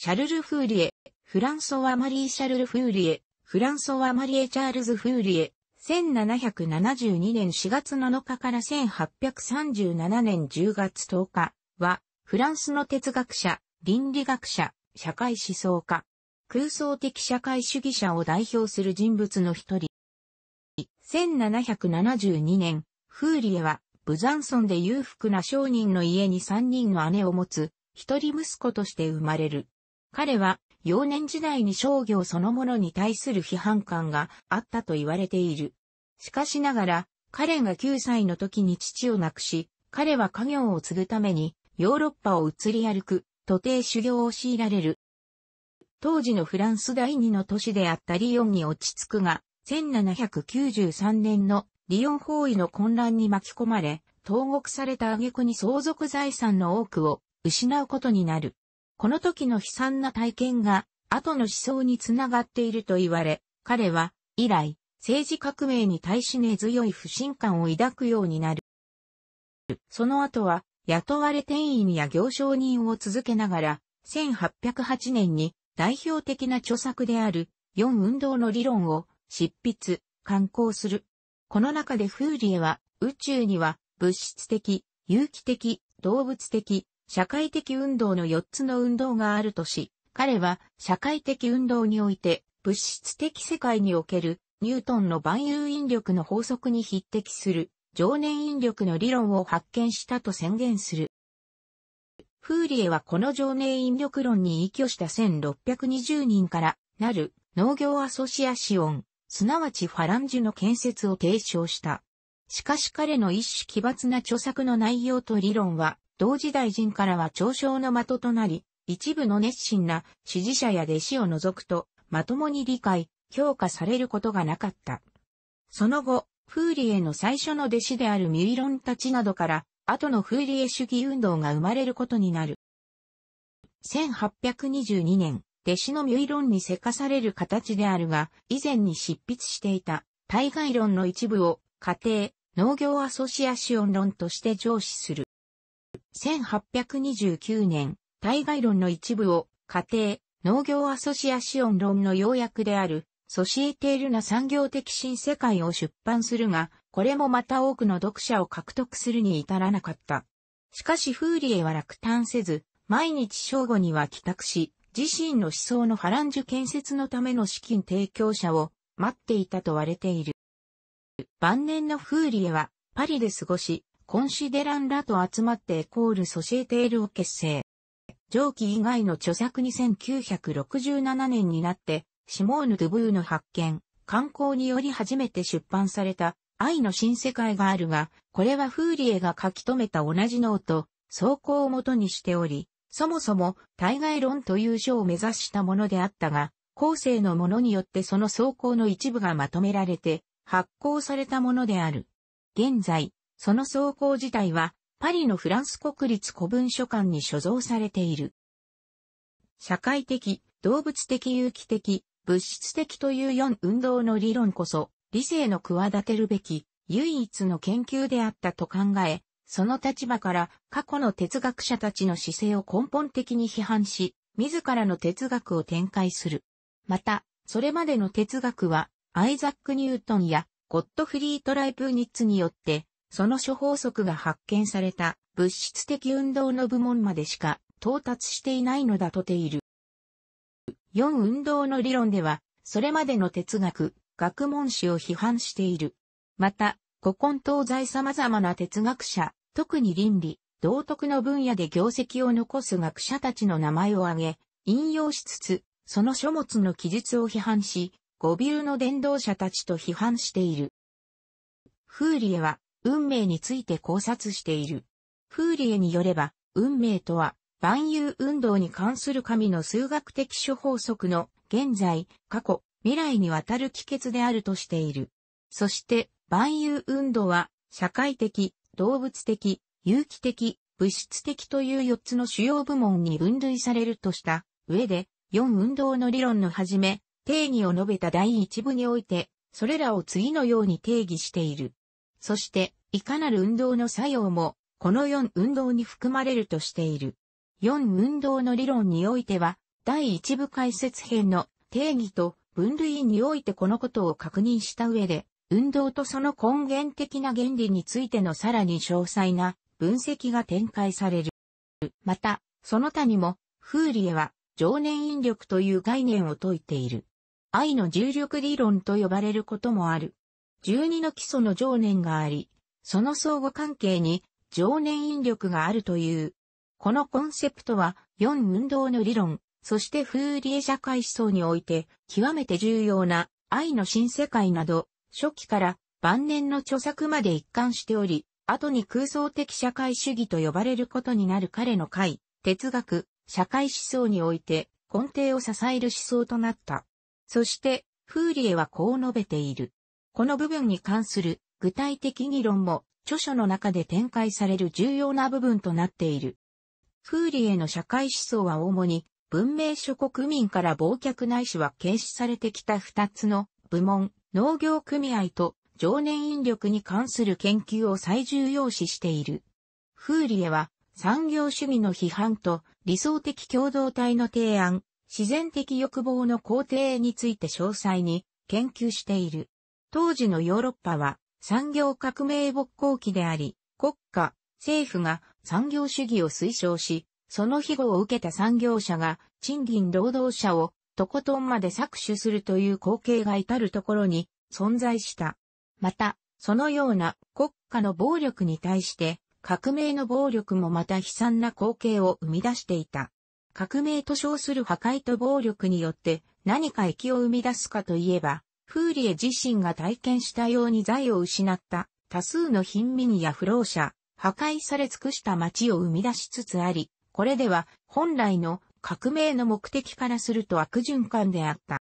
シャルル・フーリエ、フランソワ・マリー・シャルル・フーリエ、フランソワ・マリエ・チャールズ・フーリエ、1772年4月7日から1837年10月10日は、フランスの哲学者、倫理学者、社会思想家、空想的社会主義者を代表する人物の一人。1772年、フーリエは、ブザンソンで裕福な商人の家に3人の姉を持つ、一人息子として生まれる。彼は幼年時代に商業そのものに対する批判感があったと言われている。しかしながら、彼が9歳の時に父を亡くし、彼は家業を継ぐためにヨーロッパを移り歩く、徒弟修行を強いられる。当時のフランス第二の都市であったリヨンに落ち着くが、1793年のリヨン包囲の混乱に巻き込まれ、投獄された挙句に相続財産の多くを失うことになる。この時の悲惨な体験が、後の思想につながっていると言われ、彼は、以来、政治革命に対し根強い不信感を抱くようになる。その後は、雇われ店員や行商人を続けながら、1808年に代表的な著作である四運動の理論を執筆、刊行する。この中でフーリエは宇宙には物質的、有機的、動物的、社会的運動の4つの運動があるとし、彼は社会的運動において物質的世界におけるニュートンの万有引力の法則に匹敵する常年引力の理論を発見したと宣言する。フーリエはこの常年引力論に依拠した1620人からなる農業アソシアシオン、すなわちファランジュの建設を提唱した。しかし彼の一種奇抜な著作の内容と理論は同時代人からは嘲笑の的となり、一部の熱心な支持者や弟子を除くと、まともに理解、評価されることがなかった。その後、フーリエの最初の弟子であるミュイロンたちなどから、後のフーリエ主義運動が生まれることになる。1822年、弟子のミュイロンにせかされる形であるが、以前に執筆していた、対外論の一部を、家庭、農業アソシアシオン論として上司する。1829年、対外論の一部を、家庭、農業アソシアシオン論の要約である、ソシエテールな産業的新世界を出版するが、これもまた多くの読者を獲得するに至らなかった。しかしフーリエは落胆せず、毎日正午には帰宅し、自身の思想の波乱樹建設のための資金提供者を待っていたと割れている。晩年のフーリエはパリで過ごし、コンシデランらと集まってエコールソシエテールを結成。上記以外の著作に1967年になって、シモーヌ・ドゥブーの発見、観光により初めて出版された、愛の新世界があるが、これはフーリエが書き留めた同じノート、草稿をもとにしており、そもそも対外論という書を目指したものであったが、後世のものによってその草稿の一部がまとめられて、発行されたものである。現在、その草稿自体は、パリのフランス国立古文書館に所蔵されている。社会的、動物的有機的、物質的という四運動の理論こそ、理性の企てるべき、唯一の研究であったと考え、その立場から過去の哲学者たちの姿勢を根本的に批判し、自らの哲学を展開する。また、それまでの哲学は、アイザック・ニュートンやゴッドフリート・ライプニッツによってその諸法則が発見された物質的運動の部門までしか到達していないのだとている。4運動の理論では、それまでの哲学、学問史を批判している。また、古今東西様々な哲学者、特に倫理、道徳の分野で業績を残す学者たちの名前を挙げ、引用しつつ、その書物の記述を批判し、語尾の伝道者たちと批判している。フーリエは、運命について考察している。フーリエによれば、運命とは、万有運動に関する神の数学的諸法則の現在、過去、未来にわたる帰結であるとしている。そして、万有運動は、社会的、動物的、有機的、物質的という4つの主要部門に分類されるとした上で、4運動の理論のはじめ、定義を述べた第1部において、それらを次のように定義している。そして、いかなる運動の作用も、この4運動に含まれるとしている。4運動の理論においては、第1部解説編の定義と分類においてこのことを確認した上で、運動とその根源的な原理についてのさらに詳細な分析が展開される。また、その他にも、フーリエは、常年引力という概念を説いている。愛の重力理論と呼ばれることもある。十二の基礎の常念があり、その相互関係に常念引力があるという。このコンセプトは四運動の理論、そしてフーリエ社会思想において極めて重要な愛の新世界など初期から晩年の著作まで一貫しており、後に空想的社会主義と呼ばれることになる彼の会、哲学、社会思想において根底を支える思想となった。そして、フーリエはこう述べている。この部分に関する具体的議論も著書の中で展開される重要な部分となっている。フーリエの社会思想は主に文明諸国民から忘却ないしは軽視されてきた二つの部門、農業組合と常年引力に関する研究を最重要視している。フーリエは産業主義の批判と理想的共同体の提案、自然的欲望の肯定について詳細に研究している。当時のヨーロッパは産業革命勃興期であり、国家、政府が産業主義を推奨し、その庇護を受けた産業者が賃金労働者をとことんまで搾取するという光景が至るところに存在した。また、そのような国家の暴力に対して革命の暴力もまた悲惨な光景を生み出していた。革命と称する破壊と暴力によって何か益を生み出すかといえば、フーリエ自身が体験したように財を失った多数の貧民や不老者、破壊され尽くした街を生み出しつつあり、これでは本来の革命の目的からすると悪循環であった。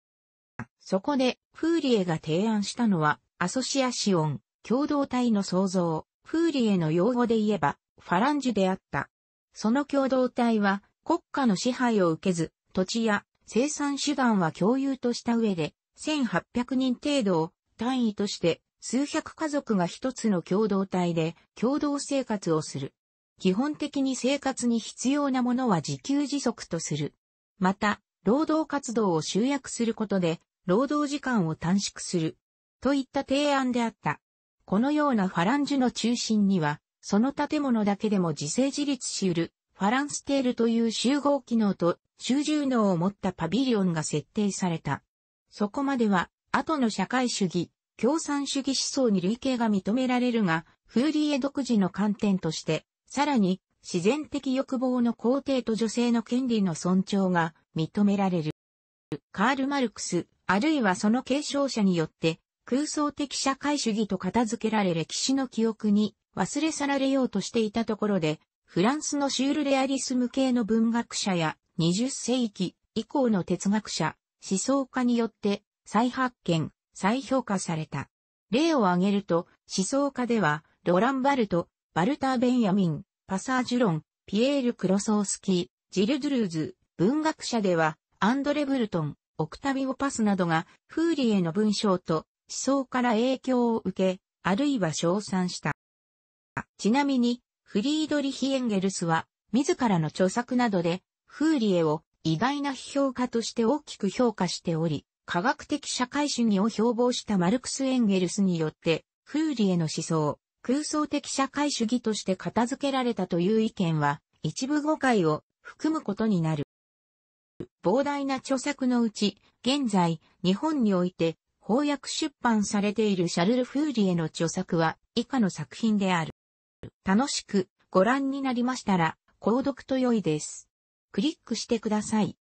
そこで、フーリエが提案したのは、アソシアシオン、共同体の創造、フーリエの用語で言えば、ファランジュであった。その共同体は、国家の支配を受けず、土地や生産手段は共有とした上で、1800人程度を単位として数百家族が一つの共同体で共同生活をする。基本的に生活に必要なものは自給自足とする。また、労働活動を集約することで、労働時間を短縮する。といった提案であった。このようなファランジュの中心には、その建物だけでも自生自立し得る、ファランステールという集合機能と集中能を持ったパビリオンが設定された。そこまでは、後の社会主義、共産主義思想に類型が認められるが、フーリエ独自の観点として、さらに、自然的欲望の肯定と女性の権利の尊重が認められる。カール・マルクス、あるいはその継承者によって、空想的社会主義と片付けられ歴史の記憶に忘れ去られようとしていたところで、フランスのシュールレアリスム系の文学者や20世紀以降の哲学者、思想家によって再発見、再評価された。例を挙げると、思想家では、ロラン・バルト、バルター・ベンヤミン、パサー・ジュロン、ピエール・クロソースキー、ジル・ドゥルーズ、文学者では、アンドレ・ブルトン、オクタビオ・パスなどが、フーリエの文章と思想から影響を受け、あるいは称賛した。ちなみに、フリードリヒ・エンゲルスは、自らの著作などで、フーリエを意外な批評家として大きく評価しており、科学的社会主義を標榜したマルクス・エンゲルスによって、フーリエの思想、空想的社会主義として片付けられたという意見は、一部誤解を含むことになる。膨大な著作のうち、現在、日本において、翻訳出版されているシャルル・フーリエの著作は、以下の作品である。楽しくご覧になりましたら、購読と良いです。クリックしてください。